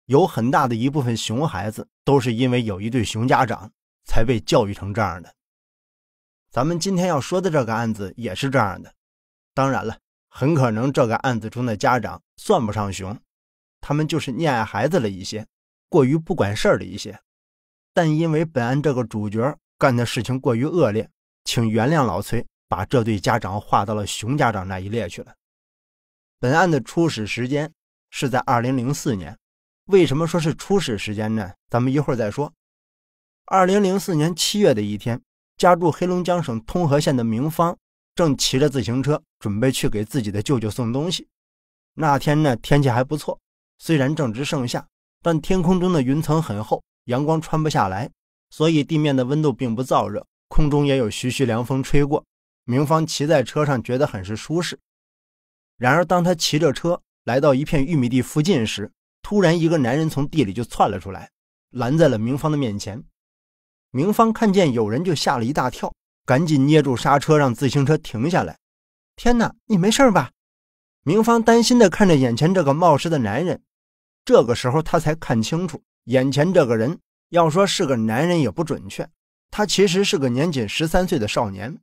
有很大的一部分熊孩子都是因为有一对熊家长。才被教育成这样的。咱们今天要说的这个案子也是这样的。当然了，很可能这个案子中的家长算不上熊，他们就是溺爱孩子了一些，过于不管事儿了一些。但因为本案这个主角干的事情过于恶劣，请原谅老崔把这对家长划到了熊家长那一列去了。本案的初始时间是在二零零四年。为什么说是初始时间呢？咱们一会儿再说。二零零四年七月的一天，家住黑龙江省通河县的明芳正骑着自行车，准备去给自己的舅舅送东西。那天呢，天气还不错，虽然正值盛夏，但天空中的云层很厚，阳光穿不下来，所以地面的温度并不燥热，空中也有徐徐凉风吹过。明芳骑在车上，觉得很是舒适。然而，当他骑着车来到一片玉米地附近时，突然一个男人从地里就窜了出来，拦在了明芳的面前。明芳看见有人就吓了一大跳，赶紧捏住刹车让自行车停下来。天哪，你没事吧？明芳担心地看着眼前这个冒失的男人。这个时候，他才看清楚眼前这个人，要说是个男人也不准确，他其实是个年仅十三岁的少年，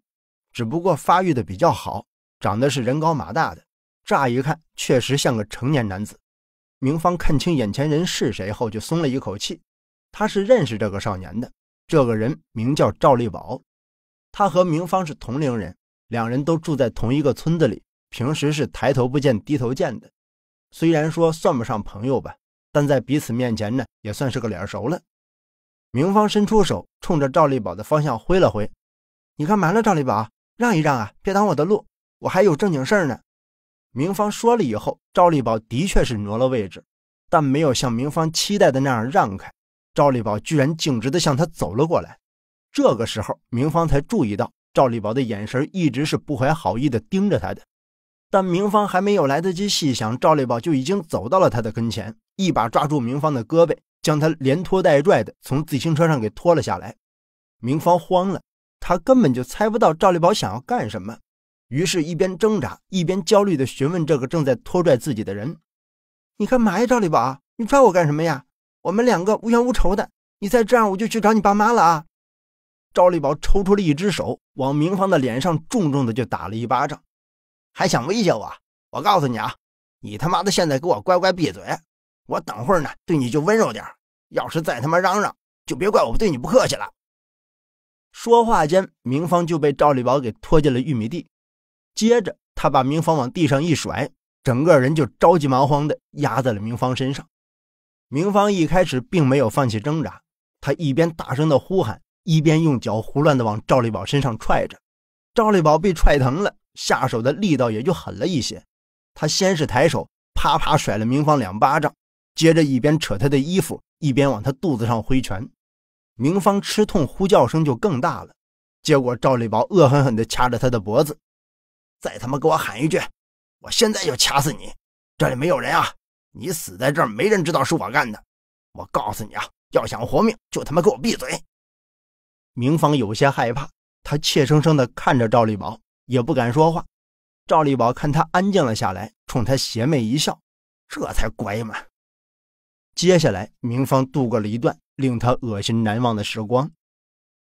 只不过发育的比较好，长得是人高马大的，乍一看确实像个成年男子。明芳看清眼前人是谁后就松了一口气，他是认识这个少年的。这个人名叫赵立宝，他和明芳是同龄人，两人都住在同一个村子里，平时是抬头不见低头见的。虽然说算不上朋友吧，但在彼此面前呢，也算是个脸熟了。明芳伸出手，冲着赵立宝的方向挥了挥：“你干嘛呢，赵立宝？让一让啊，别挡我的路，我还有正经事儿呢。”明芳说了以后，赵立宝的确是挪了位置，但没有像明芳期待的那样让开。赵立宝居然径直的向他走了过来，这个时候明方才注意到赵立宝的眼神一直是不怀好意的盯着他的，但明芳还没有来得及细想，赵立宝就已经走到了他的跟前，一把抓住明芳的胳膊，将他连拖带拽的从自行车上给拖了下来。明芳慌了，他根本就猜不到赵立宝想要干什么，于是，一边挣扎，一边焦虑的询问这个正在拖拽自己的人：“你干嘛呀，赵立宝？你拽我干什么呀？”我们两个无冤无仇的，你再这样我就去找你爸妈了啊！赵立宝抽出了一只手，往明芳的脸上重重的就打了一巴掌，还想威胁我？我告诉你啊，你他妈的现在给我乖乖闭嘴，我等会儿呢对你就温柔点，要是再他妈嚷嚷，就别怪我对你不客气了。说话间，明芳就被赵立宝给拖进了玉米地，接着他把明芳往地上一甩，整个人就着急忙慌的压在了明芳身上。明芳一开始并没有放弃挣扎，她一边大声的呼喊，一边用脚胡乱的往赵立宝身上踹着。赵立宝被踹疼了，下手的力道也就狠了一些。他先是抬手啪啪甩了明芳两巴掌，接着一边扯她的衣服，一边往她肚子上挥拳。明芳吃痛，呼叫声就更大了。结果赵立宝恶狠狠地掐着她的脖子：“再他妈给我喊一句，我现在就掐死你！这里没有人啊！”你死在这儿，没人知道是我干的。我告诉你啊，要想活命，就他妈给我闭嘴。明芳有些害怕，他怯生生地看着赵立宝，也不敢说话。赵立宝看他安静了下来，冲他邪魅一笑：“这才乖嘛。”接下来，明芳度过了一段令他恶心难忘的时光。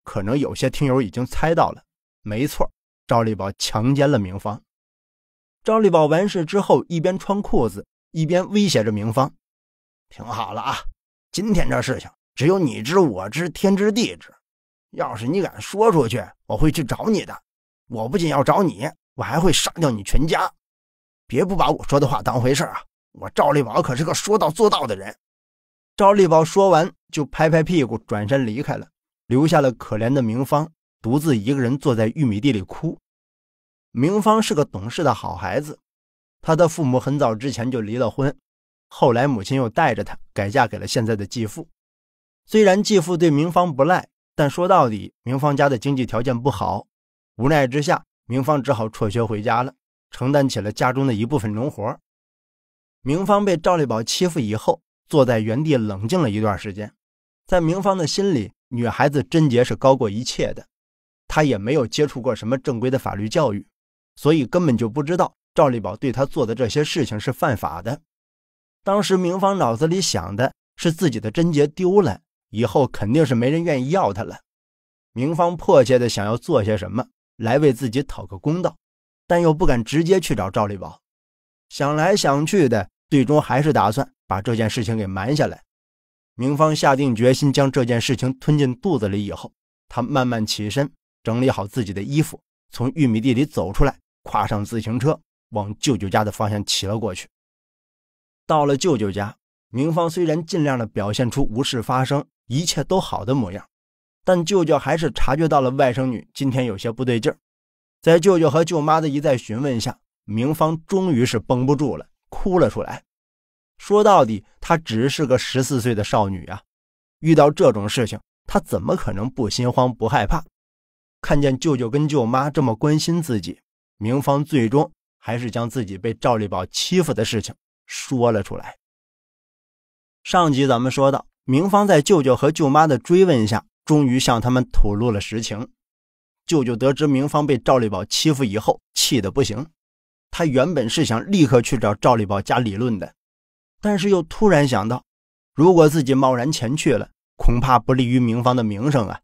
可能有些听友已经猜到了，没错，赵立宝强奸了明芳。赵立宝完事之后，一边穿裤子。一边威胁着明芳：“听好了啊，今天这事情只有你知我知天知地知。要是你敢说出去，我会去找你的。我不仅要找你，我还会杀掉你全家。别不把我说的话当回事啊！我赵立宝可是个说到做到的人。”赵立宝说完，就拍拍屁股，转身离开了，留下了可怜的明芳独自一个人坐在玉米地里哭。明芳是个懂事的好孩子。他的父母很早之前就离了婚，后来母亲又带着他改嫁给了现在的继父。虽然继父对明芳不赖，但说到底，明芳家的经济条件不好，无奈之下，明芳只好辍学回家了，承担起了家中的一部分农活。明芳被赵立宝欺负以后，坐在原地冷静了一段时间。在明芳的心里，女孩子贞洁是高过一切的，她也没有接触过什么正规的法律教育，所以根本就不知道。赵立宝对他做的这些事情是犯法的。当时明芳脑子里想的是自己的贞洁丢了以后肯定是没人愿意要她了。明芳迫切的想要做些什么来为自己讨个公道，但又不敢直接去找赵立宝。想来想去的，最终还是打算把这件事情给瞒下来。明芳下定决心将这件事情吞进肚子里以后，她慢慢起身，整理好自己的衣服，从玉米地里走出来，跨上自行车。往舅舅家的方向骑了过去。到了舅舅家，明芳虽然尽量的表现出无事发生、一切都好的模样，但舅舅还是察觉到了外甥女今天有些不对劲儿。在舅舅和舅妈的一再询问下，明芳终于是绷不住了，哭了出来。说到底，她只是个十四岁的少女啊，遇到这种事情，她怎么可能不心慌、不害怕？看见舅舅跟舅妈这么关心自己，明芳最终。还是将自己被赵立宝欺负的事情说了出来。上集咱们说到，明芳在舅舅和舅妈的追问下，终于向他们吐露了实情。舅舅得知明芳被赵立宝欺负以后，气得不行。他原本是想立刻去找赵立宝家理论的，但是又突然想到，如果自己贸然前去了，恐怕不利于明芳的名声啊。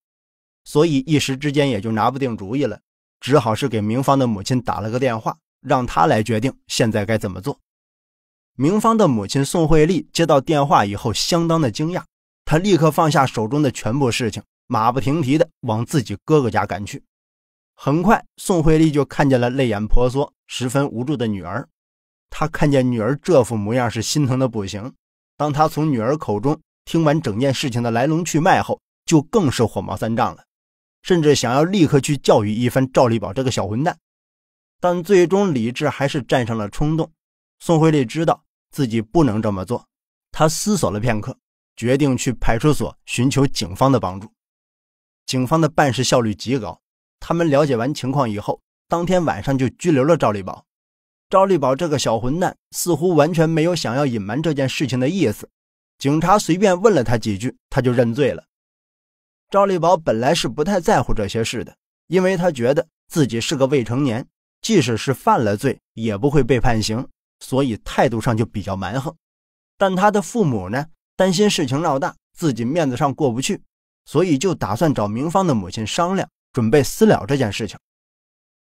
所以一时之间也就拿不定主意了，只好是给明芳的母亲打了个电话。让他来决定现在该怎么做。明芳的母亲宋慧丽接到电话以后，相当的惊讶，她立刻放下手中的全部事情，马不停蹄的往自己哥哥家赶去。很快，宋慧丽就看见了泪眼婆娑、十分无助的女儿。她看见女儿这副模样是心疼的不行。当她从女儿口中听完整件事情的来龙去脉后，就更是火冒三丈了，甚至想要立刻去教育一番赵立宝这个小混蛋。但最终，理智还是战胜了冲动。宋慧丽知道自己不能这么做，她思索了片刻，决定去派出所寻求警方的帮助。警方的办事效率极高，他们了解完情况以后，当天晚上就拘留了赵立宝。赵立宝这个小混蛋似乎完全没有想要隐瞒这件事情的意思，警察随便问了他几句，他就认罪了。赵立宝本来是不太在乎这些事的，因为他觉得自己是个未成年。即使是犯了罪，也不会被判刑，所以态度上就比较蛮横。但他的父母呢，担心事情闹大，自己面子上过不去，所以就打算找明芳的母亲商量，准备私了这件事情。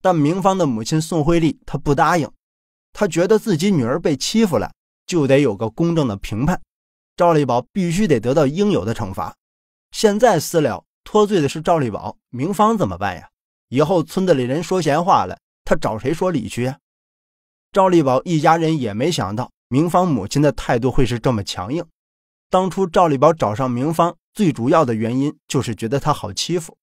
但明芳的母亲宋慧丽她不答应，她觉得自己女儿被欺负了，就得有个公正的评判，赵立宝必须得得到应有的惩罚。现在私了脱罪的是赵立宝，明芳怎么办呀？以后村子里人说闲话了。他找谁说理去呀？赵立宝一家人也没想到明芳母亲的态度会是这么强硬。当初赵立宝找上明芳，最主要的原因就是觉得他好欺负。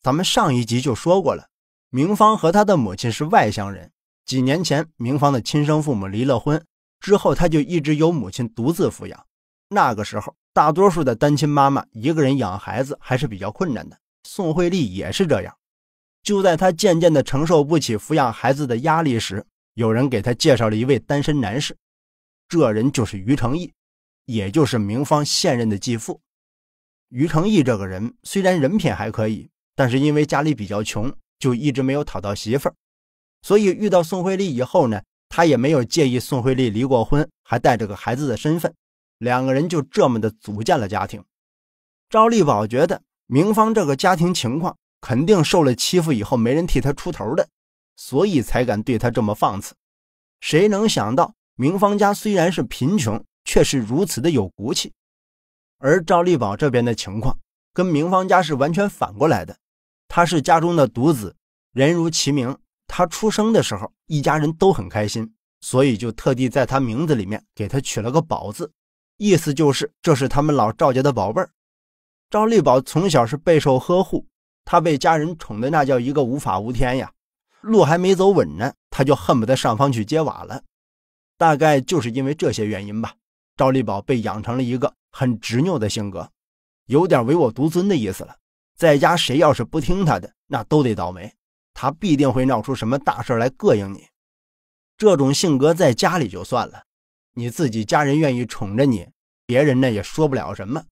咱们上一集就说过了，明芳和他的母亲是外乡人。几年前，明芳的亲生父母离了婚，之后他就一直由母亲独自抚养。那个时候，大多数的单亲妈妈一个人养孩子还是比较困难的。宋慧丽也是这样。就在他渐渐的承受不起抚养孩子的压力时，有人给他介绍了一位单身男士，这人就是于承义，也就是明芳现任的继父。于承义这个人虽然人品还可以，但是因为家里比较穷，就一直没有讨到媳妇儿。所以遇到宋慧丽以后呢，他也没有介意宋慧丽离过婚，还带着个孩子的身份，两个人就这么的组建了家庭。赵丽宝觉得明芳这个家庭情况。肯定受了欺负以后，没人替他出头的，所以才敢对他这么放肆。谁能想到明芳家虽然是贫穷，却是如此的有骨气？而赵立宝这边的情况跟明芳家是完全反过来的。他是家中的独子，人如其名。他出生的时候，一家人都很开心，所以就特地在他名字里面给他取了个“宝”字，意思就是这是他们老赵家的宝贝儿。赵立宝从小是备受呵护。他被家人宠的那叫一个无法无天呀，路还没走稳呢，他就恨不得上房去揭瓦了。大概就是因为这些原因吧，赵立宝被养成了一个很执拗的性格，有点唯我独尊的意思了。在家谁要是不听他的，那都得倒霉，他必定会闹出什么大事来膈应你。这种性格在家里就算了，你自己家人愿意宠着你，别人呢也说不了什么。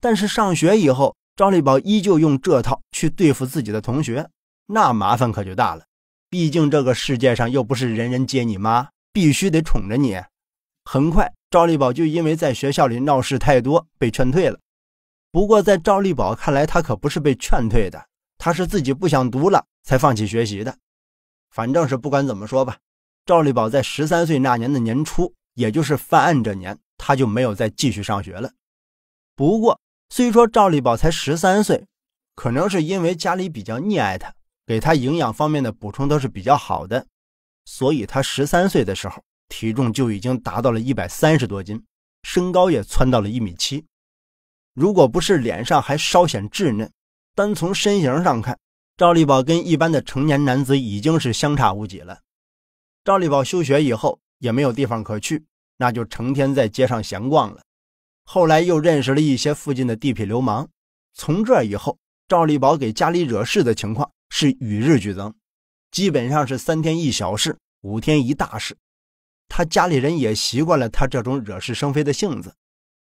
但是上学以后。赵立宝依旧用这套去对付自己的同学，那麻烦可就大了。毕竟这个世界上又不是人人接你妈，必须得宠着你。很快，赵立宝就因为在学校里闹事太多，被劝退了。不过，在赵立宝看来，他可不是被劝退的，他是自己不想读了才放弃学习的。反正是不管怎么说吧，赵立宝在十三岁那年的年初，也就是犯案这年，他就没有再继续上学了。不过，虽说赵立宝才十三岁，可能是因为家里比较溺爱他，给他营养方面的补充都是比较好的，所以他十三岁的时候体重就已经达到了一百三十多斤，身高也蹿到了一米七。如果不是脸上还稍显稚嫩，单从身形上看，赵立宝跟一般的成年男子已经是相差无几了。赵立宝休学以后也没有地方可去，那就成天在街上闲逛了。后来又认识了一些附近的地痞流氓，从这以后，赵立宝给家里惹事的情况是与日俱增，基本上是三天一小事，五天一大事。他家里人也习惯了他这种惹是生非的性子。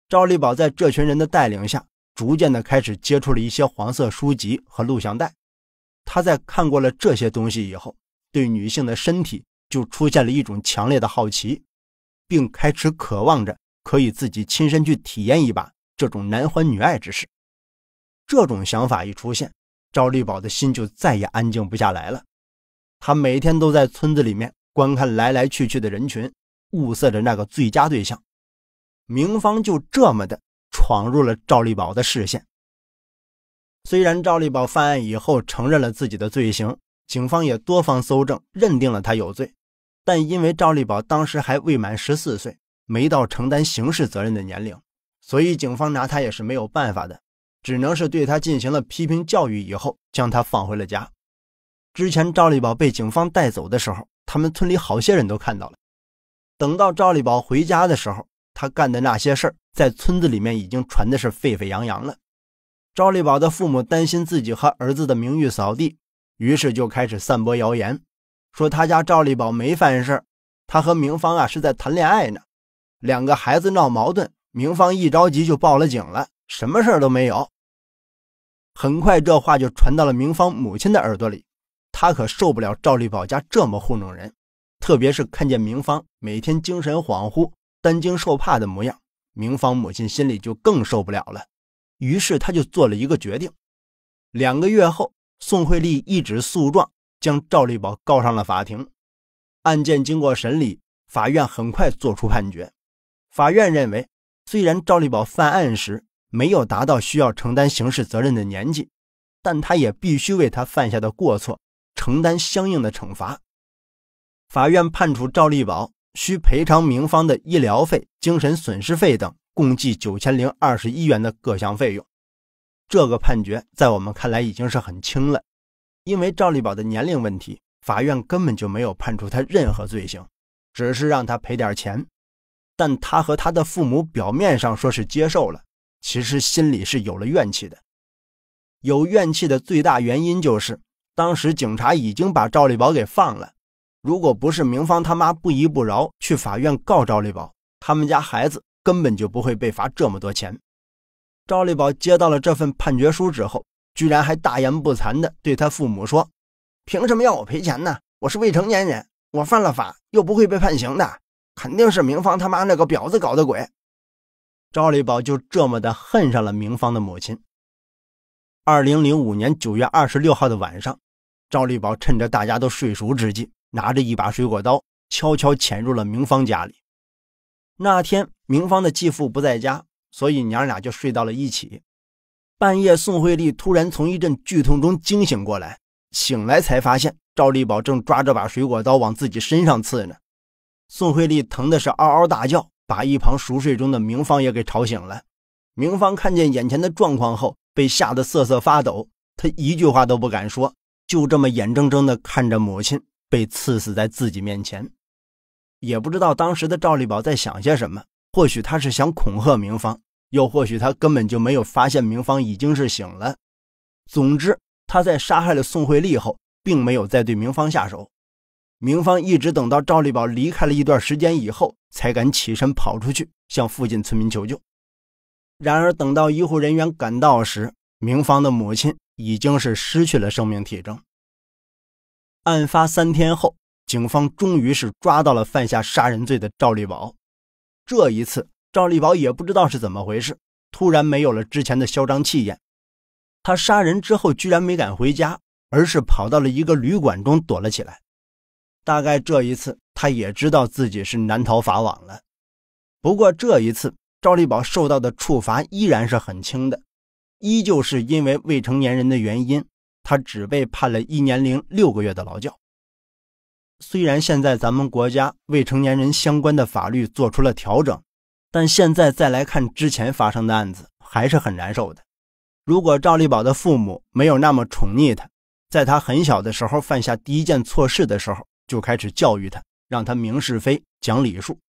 赵立宝在这群人的带领下，逐渐的开始接触了一些黄色书籍和录像带。他在看过了这些东西以后，对女性的身体就出现了一种强烈的好奇，并开始渴望着。可以自己亲身去体验一把这种男欢女爱之事。这种想法一出现，赵立宝的心就再也安静不下来了。他每天都在村子里面观看来来去去的人群，物色着那个最佳对象。明芳就这么的闯入了赵立宝的视线。虽然赵立宝犯案以后承认了自己的罪行，警方也多方搜证认定了他有罪，但因为赵立宝当时还未满十四岁。没到承担刑事责任的年龄，所以警方拿他也是没有办法的，只能是对他进行了批评教育以后，将他放回了家。之前赵立宝被警方带走的时候，他们村里好些人都看到了。等到赵立宝回家的时候，他干的那些事儿在村子里面已经传的是沸沸扬扬了。赵立宝的父母担心自己和儿子的名誉扫地，于是就开始散播谣言，说他家赵立宝没犯事他和明芳啊是在谈恋爱呢。两个孩子闹矛盾，明芳一着急就报了警了，什么事儿都没有。很快，这话就传到了明芳母亲的耳朵里，她可受不了赵丽宝家这么糊弄人，特别是看见明芳每天精神恍惚、担惊受怕的模样，明芳母亲心里就更受不了了。于是，她就做了一个决定。两个月后，宋慧丽一纸诉状将赵丽宝告上了法庭。案件经过审理，法院很快作出判决。法院认为，虽然赵立宝犯案时没有达到需要承担刑事责任的年纪，但他也必须为他犯下的过错承担相应的惩罚。法院判处赵立宝需赔偿明方的医疗费、精神损失费等共计九千零二十一元的各项费用。这个判决在我们看来已经是很轻了，因为赵立宝的年龄问题，法院根本就没有判处他任何罪行，只是让他赔点钱。但他和他的父母表面上说是接受了，其实心里是有了怨气的。有怨气的最大原因就是，当时警察已经把赵立宝给放了。如果不是明芳他妈不依不饶去法院告赵立宝，他们家孩子根本就不会被罚这么多钱。赵立宝接到了这份判决书之后，居然还大言不惭地对他父母说：“凭什么要我赔钱呢？我是未成年人，我犯了法又不会被判刑的。”肯定是明芳他妈那个婊子搞的鬼！赵立宝就这么的恨上了明芳的母亲。二零零五年九月二十六号的晚上，赵立宝趁着大家都睡熟之际，拿着一把水果刀，悄悄潜入了明芳家里。那天明芳的继父不在家，所以娘俩就睡到了一起。半夜，宋慧丽突然从一阵剧痛中惊醒过来，醒来才发现赵立宝正抓着把水果刀往自己身上刺呢。宋慧丽疼的是嗷嗷大叫，把一旁熟睡中的明芳也给吵醒了。明芳看见眼前的状况后，被吓得瑟瑟发抖，她一句话都不敢说，就这么眼睁睁地看着母亲被刺死在自己面前。也不知道当时的赵立宝在想些什么，或许他是想恐吓明芳，又或许他根本就没有发现明芳已经是醒了。总之，他在杀害了宋慧丽后，并没有再对明芳下手。明芳一直等到赵立宝离开了一段时间以后，才敢起身跑出去向附近村民求救。然而，等到医护人员赶到时，明芳的母亲已经是失去了生命体征。案发三天后，警方终于是抓到了犯下杀人罪的赵立宝。这一次，赵立宝也不知道是怎么回事，突然没有了之前的嚣张气焰。他杀人之后，居然没敢回家，而是跑到了一个旅馆中躲了起来。大概这一次，他也知道自己是难逃法网了。不过这一次，赵立宝受到的处罚依然是很轻的，依旧是因为未成年人的原因，他只被判了一年零六个月的劳教。虽然现在咱们国家未成年人相关的法律做出了调整，但现在再来看之前发生的案子，还是很难受的。如果赵立宝的父母没有那么宠溺他，在他很小的时候犯下第一件错事的时候，就开始教育他，让他明是非、讲礼数。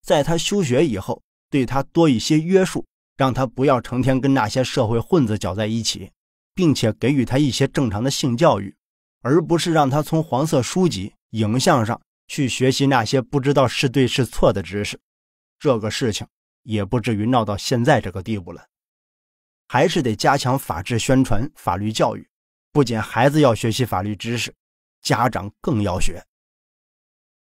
在他休学以后，对他多一些约束，让他不要成天跟那些社会混子搅在一起，并且给予他一些正常的性教育，而不是让他从黄色书籍、影像上去学习那些不知道是对是错的知识。这个事情也不至于闹到现在这个地步了。还是得加强法制宣传、法律教育，不仅孩子要学习法律知识。家长更要学。